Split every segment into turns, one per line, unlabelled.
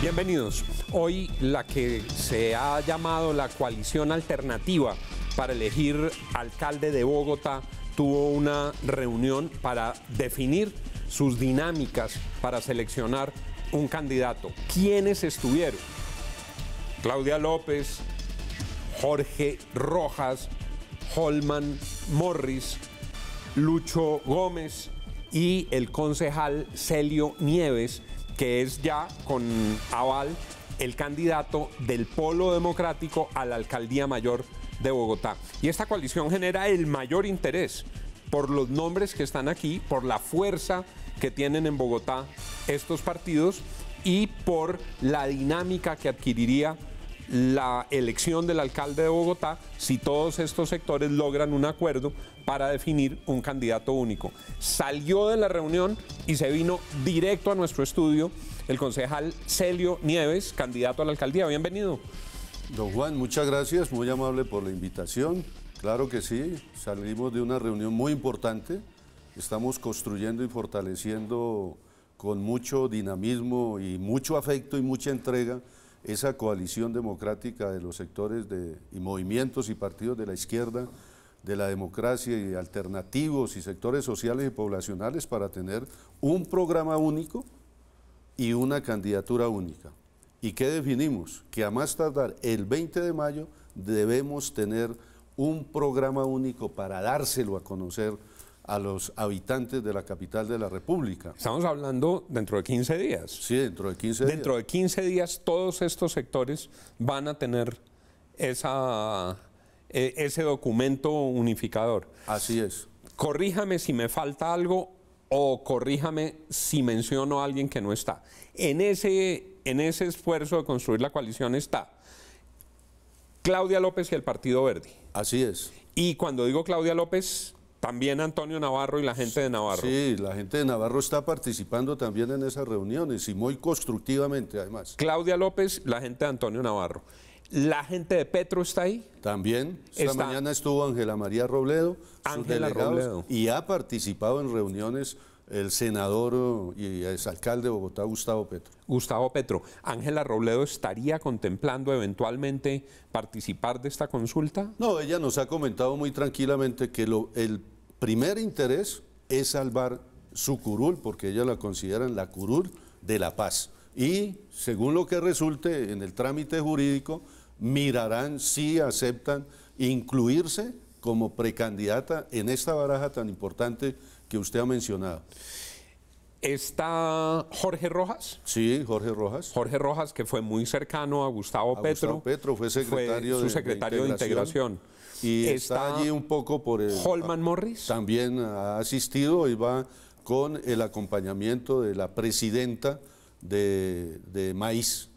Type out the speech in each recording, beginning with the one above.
Bienvenidos. Hoy la que se ha llamado la coalición alternativa para elegir alcalde de Bogotá tuvo una reunión para definir sus dinámicas para seleccionar un candidato. ¿Quiénes estuvieron? Claudia López, Jorge Rojas, Holman Morris, Lucho Gómez y el concejal Celio Nieves, que es ya con aval el candidato del polo democrático a la alcaldía mayor de Bogotá. Y esta coalición genera el mayor interés por los nombres que están aquí, por la fuerza que tienen en Bogotá estos partidos y por la dinámica que adquiriría la elección del alcalde de Bogotá si todos estos sectores logran un acuerdo para definir un candidato único. Salió de la reunión y se vino directo a nuestro estudio el concejal Celio Nieves, candidato a la alcaldía. Bienvenido. Don Juan, muchas gracias, muy amable por la invitación.
Claro que sí, salimos de una reunión muy importante. Estamos construyendo y fortaleciendo con mucho dinamismo y mucho afecto y mucha entrega esa coalición democrática de los sectores de, y movimientos y partidos de la izquierda, de la democracia y alternativos y sectores sociales y poblacionales para tener un programa único y una candidatura única. ¿Y qué definimos? Que a más tardar el 20 de mayo debemos tener un programa único para dárselo a conocer a los habitantes de la capital
de la República. Estamos hablando dentro de 15 días. Sí, dentro de 15 días. Dentro de 15 días todos estos sectores van a tener esa, e, ese documento unificador. Así es. Corríjame si me falta algo o corríjame si menciono a alguien que no está. En ese, en ese esfuerzo de construir la coalición está Claudia López y el Partido Verde. Así es. Y cuando digo Claudia López, también Antonio Navarro y la gente de Navarro. Sí, la
gente de Navarro está participando también en esas reuniones y muy constructivamente además.
Claudia López, la gente de Antonio Navarro. La gente de Petro está ahí. También. Esta mañana estuvo Ángela María Robledo, Robledo.
y ha participado en reuniones
el senador uh, y alcalde de Bogotá, Gustavo Petro. Gustavo Petro, ¿Ángela Robledo estaría contemplando eventualmente participar de esta consulta? No, ella nos ha comentado muy tranquilamente que el primer interés es salvar
su curul, porque ella la considera la curul de la paz. Y según lo que resulte en el trámite jurídico, mirarán si aceptan incluirse como precandidata en esta baraja tan importante que usted ha mencionado.
Está Jorge Rojas. Sí, Jorge Rojas. Jorge Rojas, que fue muy cercano a Gustavo Petro. Gustavo Petro fue secretario, su secretario de, integración. Y está, allí un
poco por el. Holman Morris. También ha asistido y va con el acompañamiento de la presidenta de Maíz.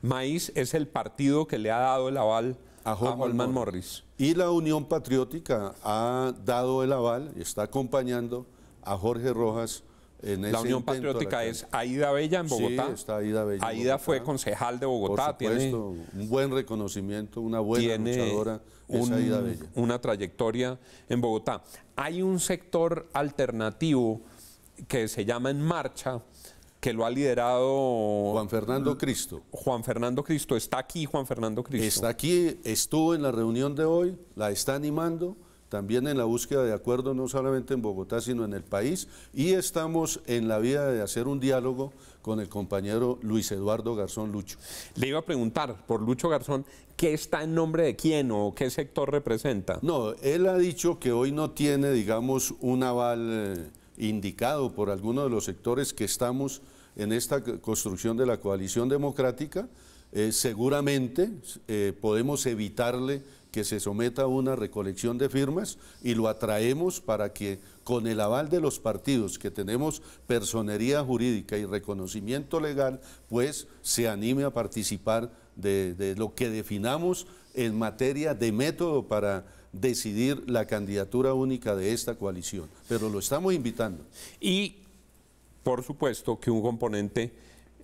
Maíz es el partido que le ha dado el aval a Jorge Morris.
Y la Unión Patriótica ha dado el aval y está acompañando a Jorge Rojas en ese La Unión Patriótica es
Aida Bella en Bogotá. Sí, está Aida Bella. fue concejal de Bogotá. Por supuesto, un buen reconocimiento, una buena luchadora. Una trayectoria en Bogotá. Hay un sector alternativo que se llama En Marcha, que lo ha liderado... Juan Fernando Cristo. Juan Fernando Cristo, está aquí Juan Fernando Cristo. Está aquí, estuvo en la reunión de hoy,
la está animando también en la búsqueda de acuerdos, no solamente en Bogotá, sino en el país, y estamos en la vía de hacer un diálogo con el compañero Luis Eduardo Garzón
Lucho. Le iba a preguntar por Lucho Garzón, ¿qué está en nombre de quién o qué sector representa? No, él ha dicho que hoy no tiene, digamos, un aval eh, indicado
por alguno de los sectores que estamos en esta construcción de la coalición democrática, eh, seguramente eh, podemos evitarle que se someta a una recolección de firmas y lo atraemos para que con el aval de los partidos que tenemos personería jurídica y reconocimiento legal, pues se anime a participar de, lo que definamos en materia de método para decidir la candidatura única de esta coalición. Pero lo estamos invitando.
Y por supuesto que un componente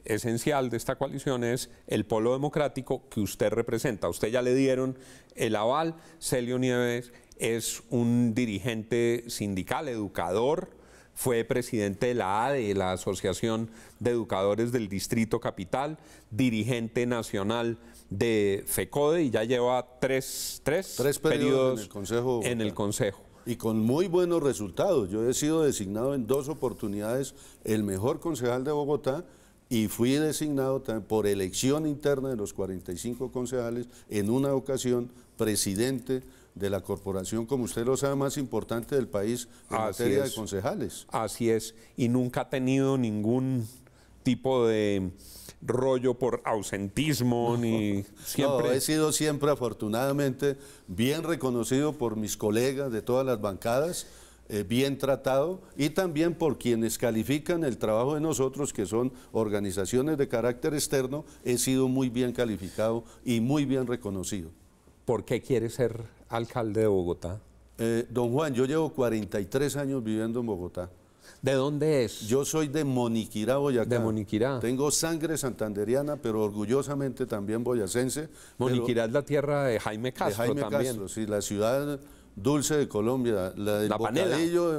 esencial de esta coalición es el polo democrático que usted representa. usted ya le dieron el aval. Celio Nieves es un dirigente sindical, educador, fue presidente de la ADE, la Asociación de Educadores del Distrito Capital, dirigente nacional de FECODE y ya lleva tres, tres, periodos, En el consejo
y con muy buenos resultados. Yo he sido designado en dos oportunidades el mejor concejal de Bogotá y fui designado por elección interna de los 45 concejales en una ocasión presidente de la corporación, como usted lo sabe, más importante del país en materia de concejales.
Así es, y nunca ha tenido ningún tipo de rollo por ausentismo ni siempre. No, he sido siempre afortunadamente bien
reconocido por mis colegas de todas las bancadas, eh, bien tratado y también por quienes califican el trabajo de nosotros, que son organizaciones de carácter externo, he sido muy bien calificado y muy bien reconocido. ¿Por qué quiere ser alcalde de Bogotá? Eh, don Juan, yo llevo 43 años viviendo en Bogotá. ¿De dónde es? Yo soy de Moniquirá, Boyacá. De Moniquirá. Tengo sangre santanderiana, pero orgullosamente también boyacense. Moniquirá es la tierra de Jaime Castro Jaime también. sí, la ciudad dulce de Colombia, la, la panela.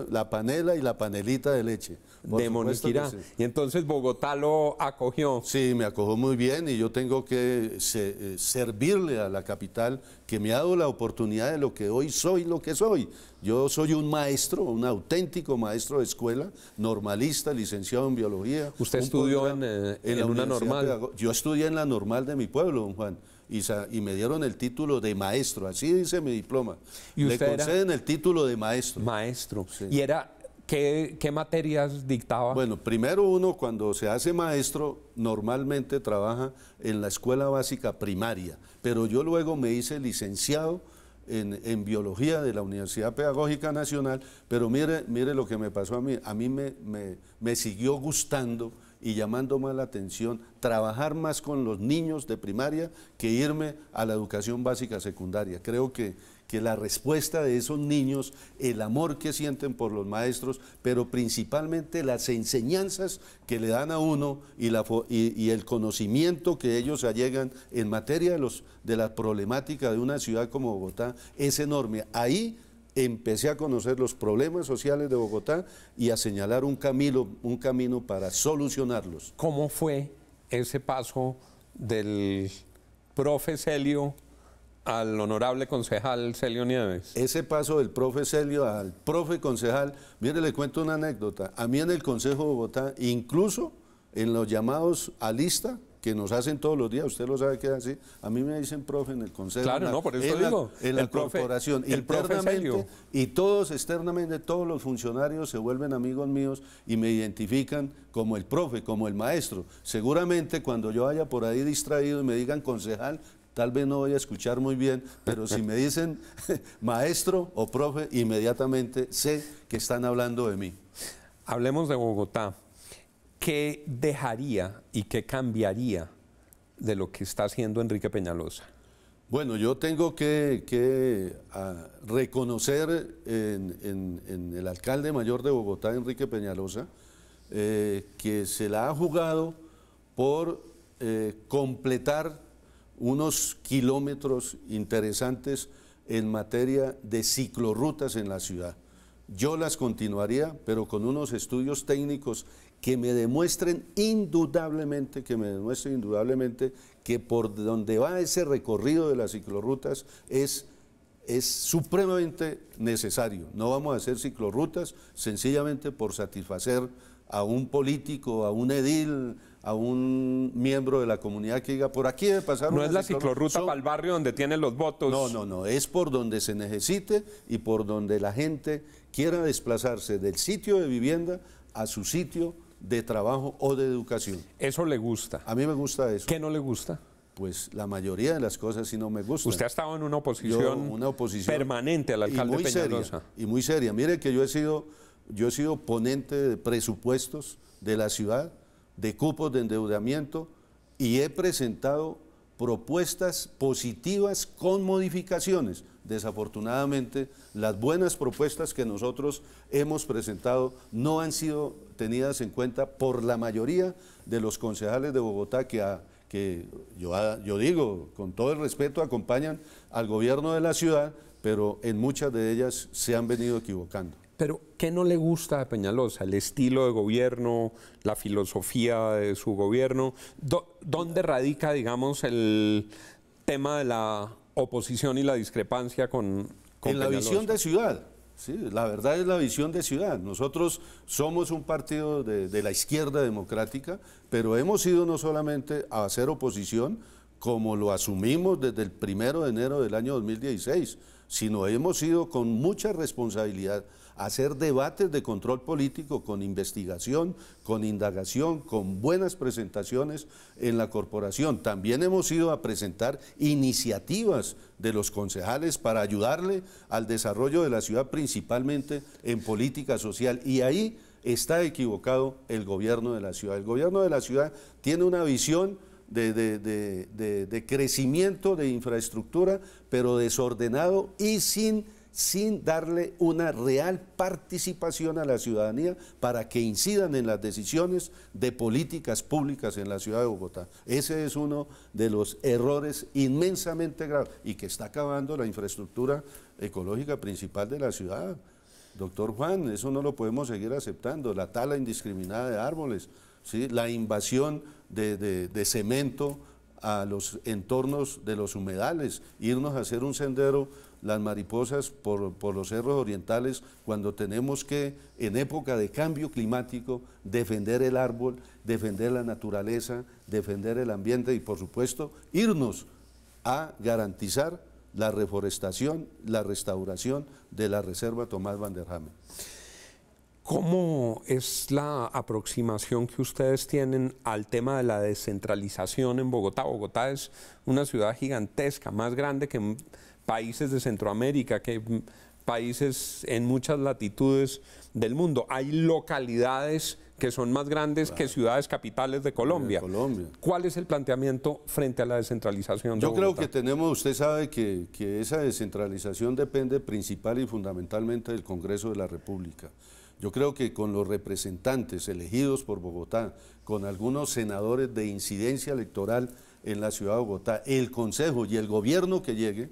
la panela y la panelita de leche. De Moniquirá. Y entonces Bogotá lo acogió. Sí, me acogió muy bien y yo tengo que eh, servirle a la capital que me ha dado la oportunidad de lo que hoy soy, lo que soy. Yo soy un maestro, un auténtico maestro de escuela, normalista, licenciado en biología. ¿Usted estudió
eh, en, en una normal?
Yo estudié en la normal de mi pueblo, don Juan y, me dieron el título de maestro, así dice mi diploma.
¿Y Le conceden
el título de maestro. Maestro. Sí. ¿Y era qué, qué, materias dictaba? Bueno, primero uno cuando se hace maestro normalmente trabaja en la escuela básica primaria, pero yo luego me hice licenciado. En, biología de la Universidad Pedagógica Nacional, pero mire, mire lo que me pasó a mí, a mí me, me siguió gustando y llamando más la atención, trabajar más con los niños de primaria que irme a la educación básica secundaria. Creo que, que la respuesta de esos niños, el amor que sienten por los maestros, pero principalmente las enseñanzas que le dan a uno y, y, el conocimiento que ellos allegan en materia de, los, de la problemática de una ciudad como Bogotá, es enorme. Ahí empecé a conocer los problemas sociales de Bogotá y a señalar un
camino, un camino para solucionarlos. ¿Cómo fue ese paso del profe Celio al honorable concejal Celio Nieves?
Ese paso del profe Celio al profe concejal, mire, le cuento una anécdota. A mí en el Consejo de Bogotá, incluso en los llamados a lista, que nos hacen todos los días, usted lo sabe que es así. A mí me dicen profe en el consejo. Claro, no, por eso en digo. La, en la corporación, y todos externamente, todos los funcionarios se vuelven amigos míos y me identifican como el profe, como el maestro. Seguramente cuando yo vaya por ahí distraído y me digan concejal, tal vez no voy a escuchar muy bien, pero si me dicen maestro o profe, inmediatamente sé que están hablando de mí. Hablemos
de Bogotá. ¿qué dejaría y qué cambiaría de lo que está haciendo Enrique Peñalosa? Bueno, yo tengo que, ah,
reconocer en, el alcalde mayor de Bogotá, Enrique Peñalosa, eh, que se la ha jugado por eh, completar unos kilómetros interesantes en materia de ciclorrutas en la ciudad. Yo las continuaría, pero con unos estudios técnicos que me demuestren indudablemente, que me demuestren indudablemente que por donde va ese recorrido de las ciclorrutas es, es supremamente necesario. No vamos a hacer ciclorrutas sencillamente por satisfacer a un político, a un edil, a un miembro de la comunidad que diga, por aquí debe pasar No es la ciclorruta para
el barrio donde tienen los votos. No, no, no, es por donde se
necesite y por donde la gente quiera desplazarse del sitio de vivienda a su sitio de trabajo o de educación. Eso le gusta. A mí me gusta eso. ¿Qué no le gusta? Pues la mayoría de las cosas sí no me gustan. Usted ha estado
en una oposición, una oposición permanente
al alcalde y muy Seria, y muy seria. Mire que yo he sido, yo he sido ponente de presupuestos de la ciudad, de cupos de endeudamiento, y he presentado propuestas positivas con modificaciones. Desafortunadamente, las buenas propuestas que nosotros hemos presentado no han sido tenidas en cuenta por la mayoría de los concejales de Bogotá que, a, que yo, yo digo, con todo el respeto, acompañan al gobierno de la ciudad, pero
en muchas de ellas se han venido equivocando. Pero, ¿qué no le gusta a Peñalosa? ¿El estilo de gobierno? ¿La filosofía de su gobierno? ¿Dónde radica, digamos, el tema de la oposición y la discrepancia con, la visión de
ciudad. Sí, la verdad es la visión de ciudad. Nosotros somos un partido de, de la izquierda democrática, pero hemos ido no solamente a hacer oposición, como lo asumimos desde el primero de enero del año 2016, sino hemos ido con mucha responsabilidad a hacer debates de control político con investigación, con indagación, con buenas presentaciones en la corporación. También hemos ido a presentar iniciativas de los concejales para ayudarle al desarrollo de la ciudad, principalmente en política social. Y ahí está equivocado el gobierno de la ciudad. El gobierno de la ciudad tiene una visión de, crecimiento de infraestructura, pero desordenado y sin, sin darle una real participación a la ciudadanía para que incidan en las decisiones de políticas públicas en la ciudad de Bogotá. Ese es uno de los errores inmensamente graves y que está acabando la infraestructura ecológica principal de la ciudad. Doctor Juan, eso no lo podemos seguir aceptando, la tala indiscriminada de árboles, la invasión de, cemento a los entornos de los humedales, irnos a hacer un sendero las mariposas por, los cerros orientales cuando tenemos que, en época de cambio climático, defender el árbol, defender la naturaleza, defender el ambiente y, por supuesto, irnos a garantizar la reforestación, la
restauración de la Reserva Tomás Vanderhamen. ¿Cómo es la aproximación que ustedes tienen al tema de la descentralización en Bogotá? Bogotá es una ciudad gigantesca, más grande que países de Centroamérica, que países en muchas latitudes del mundo. Hay localidades que son más grandes que ciudades capitales de Colombia. ¿Cuál es el planteamiento frente a la descentralización? Yo creo que
tenemos, usted sabe que, que esa descentralización depende principal y fundamentalmente del Congreso de la República. Yo creo que con los representantes elegidos por Bogotá, con algunos senadores de incidencia electoral en la ciudad de Bogotá, el Consejo y el gobierno que llegue,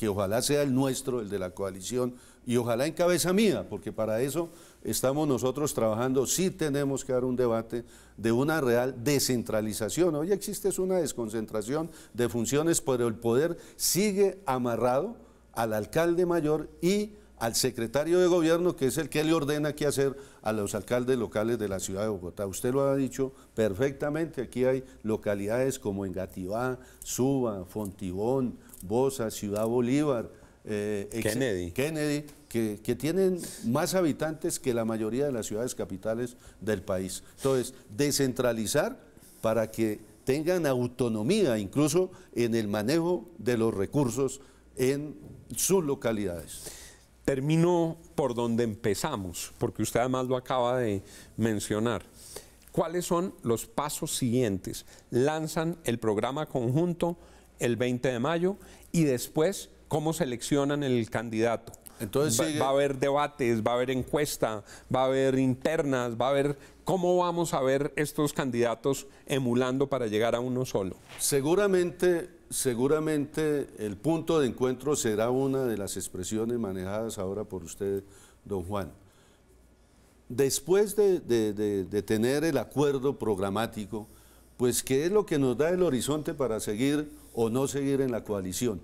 que ojalá sea el nuestro, el de la coalición, y ojalá en cabeza mía, porque para eso estamos nosotros trabajando, sí tenemos que dar un debate de una real descentralización. Hoy existe una desconcentración de funciones, pero el poder sigue amarrado al alcalde mayor y al secretario de gobierno, que es el que le ordena qué hacer a los alcaldes locales de la ciudad de Bogotá. Usted lo ha dicho perfectamente, aquí hay localidades como Engativá, Suba, Fontibón, Bosa, Ciudad Bolívar, eh, Kennedy, que, que, tienen más habitantes que la mayoría de las ciudades capitales del país. Entonces, descentralizar para que tengan autonomía
incluso en el manejo de los recursos en sus localidades. Termino por donde empezamos, porque usted además lo acaba de mencionar. ¿Cuáles son los pasos siguientes? Lanzan el programa conjunto el 20 de mayo y después cómo seleccionan el candidato. Entonces va, va, a haber debates, va a haber encuesta, va a haber internas, va a haber cómo vamos a ver estos candidatos emulando para llegar a uno solo.
Seguramente, seguramente el punto de encuentro será una de las expresiones manejadas ahora por usted, don Juan. Después de, de tener el acuerdo programático, pues qué es lo que nos da el horizonte para seguir o no seguir en la coalición.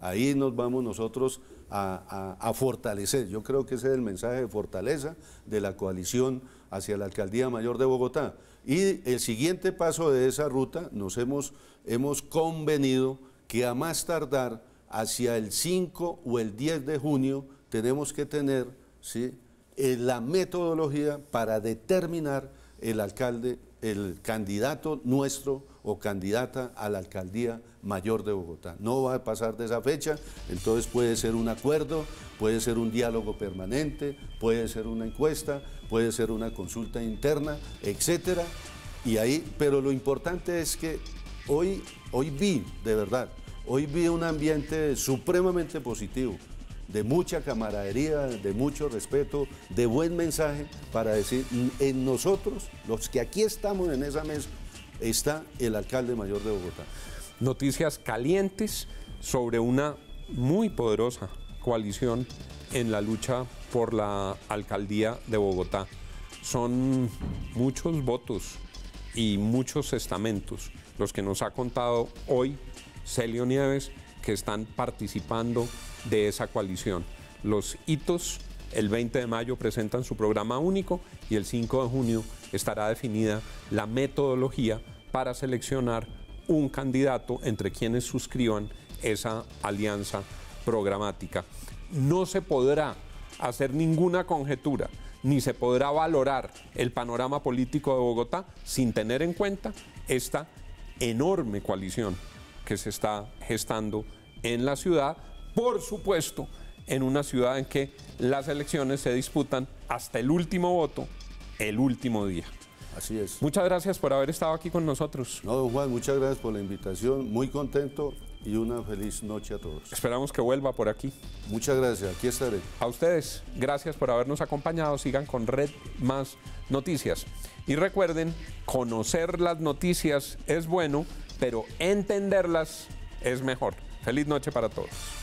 Ahí nos vamos nosotros a, fortalecer. Yo creo que ese es el mensaje de fortaleza de la coalición hacia la Alcaldía Mayor de Bogotá. Y el siguiente paso de esa ruta nos hemos, hemos convenido que a más tardar hacia el 5 o el 10 de junio tenemos que tener ¿sí? Eh, la metodología para determinar el alcalde, el candidato nuestro o candidata a la alcaldía mayor de Bogotá. No va a pasar de esa fecha, entonces puede ser un acuerdo, puede ser un diálogo permanente, puede ser una encuesta, puede ser una consulta interna, etcétera. Y ahí, pero lo importante es que hoy, hoy vi, de verdad, hoy vi un ambiente supremamente positivo de mucha camaradería, de mucho respeto, de buen mensaje para decir, en nosotros, los que aquí estamos en esa mesa, está el alcalde mayor de Bogotá.
Noticias calientes sobre una muy poderosa coalición en la lucha por la alcaldía de Bogotá. Son muchos votos y muchos estamentos los que nos ha contado hoy Celio Nieves que están participando de esa coalición. Los hitos el 20 de mayo presentan su programa único y el 5 de junio estará definida la metodología para seleccionar un candidato entre quienes suscriban esa alianza programática. No se podrá hacer ninguna conjetura ni se podrá valorar el panorama político de Bogotá sin tener en cuenta esta enorme coalición que se está gestando en la ciudad por supuesto, en una ciudad en que las elecciones se disputan hasta el último voto, el último día. Así es. Muchas gracias por haber estado aquí con nosotros. No, don Juan, muchas gracias por la invitación. Muy contento y una feliz noche a todos. Esperamos que vuelva por aquí. Muchas gracias, aquí estaré. A ustedes, gracias por habernos acompañado. Sigan con Red Más Noticias. Y recuerden, conocer las noticias es bueno, pero entenderlas es mejor. Feliz noche para todos.